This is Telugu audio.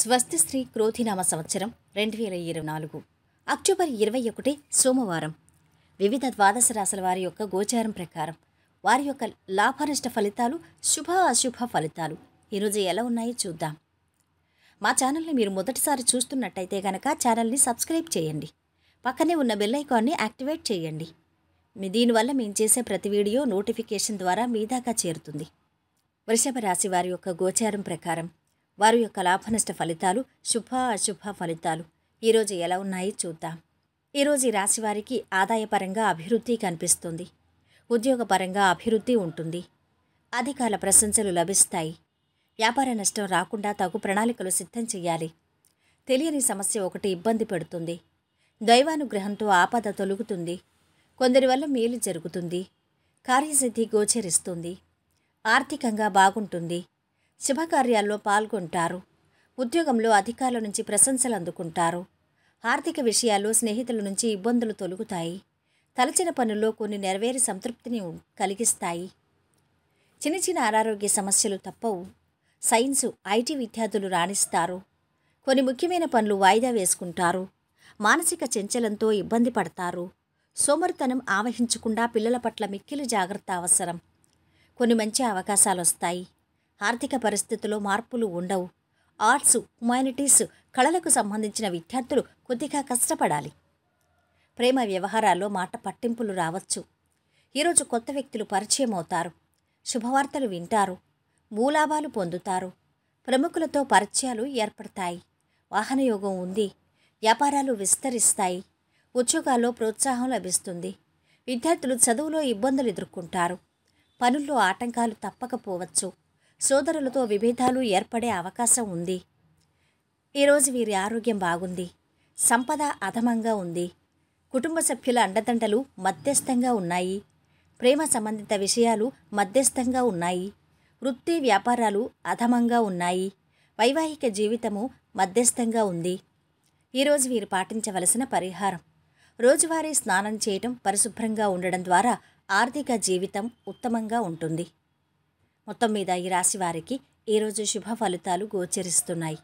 స్వస్తి శ్రీ క్రోధినామ సంవత్సరం రెండు వేల ఇరవై నాలుగు అక్టోబర్ ఇరవై ఒకటి సోమవారం వివిధ ద్వాదశ రాశుల వారి యొక్క గోచారం ప్రకారం వారి యొక్క లాభనష్ట ఫలితాలు శుభ అశుభ ఫలితాలు ఈరోజు ఎలా ఉన్నాయో చూద్దాం మా ఛానల్ని మీరు మొదటిసారి చూస్తున్నట్టయితే కనుక ఛానల్ని సబ్స్క్రైబ్ చేయండి పక్కనే ఉన్న బెల్ ఐకాన్ని యాక్టివేట్ చేయండి మీ దీనివల్ల మేము చేసే ప్రతి వీడియో నోటిఫికేషన్ ద్వారా మీ దాకా చేరుతుంది వృషభ రాశి వారి యొక్క గోచారం ప్రకారం వారి యొక్క లాభనష్ట ఫలితాలు శుభ అశుభ ఫలితాలు ఈరోజు ఎలా ఉన్నాయి చూద్దాం ఈరోజు ఈ రాశివారికి ఆదాయపరంగా అభివృద్ధి కనిపిస్తుంది ఉద్యోగపరంగా అభివృద్ధి ఉంటుంది అధికారుల ప్రశంసలు లభిస్తాయి వ్యాపార నష్టం రాకుండా తగు ప్రణాళికలు సిద్ధం చేయాలి తెలియని సమస్య ఒకటి ఇబ్బంది పెడుతుంది దైవానుగ్రహంతో ఆపద తొలుగుతుంది కొందరి వల్ల మేలు జరుగుతుంది కార్యసిద్ధి గోచరిస్తుంది ఆర్థికంగా బాగుంటుంది శుభకార్యాల్లో పాల్గొంటారు ఉద్యోగంలో అధికారుల నుంచి ప్రశంసలు అందుకుంటారు ఆర్థిక విషయాలు స్నేహితుల నుంచి ఇబ్బందులు తొలుగుతాయి తలచిన పనుల్లో కొన్ని నెరవేరి సంతృప్తిని కలిగిస్తాయి చిన్న చిన్న అనారోగ్య సమస్యలు తప్పవు సైన్సు ఐటీ విద్యార్థులు రాణిస్తారు కొన్ని ముఖ్యమైన పనులు వాయిదా వేసుకుంటారు మానసిక చెంచలంతో ఇబ్బంది పడతారు సోమరితనం ఆవహించకుండా పిల్లల పట్ల మిక్కిలి జాగ్రత్త అవసరం కొన్ని మంచి అవకాశాలు వస్తాయి ఆర్థిక పరిస్థితుల్లో మార్పులు ఉండవు ఆర్ట్స్ హ్యుమానిటీస్ కళలకు సంబంధించిన విద్యార్థులు కొద్దిగా కష్టపడాలి ప్రేమ వ్యవహారాల్లో మాట పట్టింపులు రావచ్చు ఈరోజు కొత్త వ్యక్తులు పరిచయం అవుతారు శుభవార్తలు వింటారు మూలాభాలు పొందుతారు ప్రముఖులతో పరిచయాలు ఏర్పడతాయి వాహనయోగం ఉంది వ్యాపారాలు విస్తరిస్తాయి ఉద్యోగాల్లో ప్రోత్సాహం లభిస్తుంది విద్యార్థులు చదువులో ఇబ్బందులు ఎదుర్కొంటారు పనుల్లో ఆటంకాలు తప్పకపోవచ్చు సోదరులతో విభేదాలు ఏర్పడే అవకాశం ఉంది ఈరోజు వీరి ఆరోగ్యం బాగుంది సంపద అధమంగా ఉంది కుటుంబ సభ్యుల అండదండలు మధ్యస్థంగా ఉన్నాయి ప్రేమ సంబంధిత విషయాలు మధ్యస్థంగా ఉన్నాయి వృత్తి వ్యాపారాలు అధమంగా ఉన్నాయి వైవాహిక జీవితము మధ్యస్థంగా ఉంది ఈరోజు వీరు పాటించవలసిన పరిహారం రోజువారీ స్నానం చేయటం పరిశుభ్రంగా ఉండడం ద్వారా ఆర్థిక జీవితం ఉత్తమంగా ఉంటుంది మొత్తం మీద ఈ రాశి వారికి ఈరోజు శుభ ఫలితాలు గోచరిస్తున్నాయి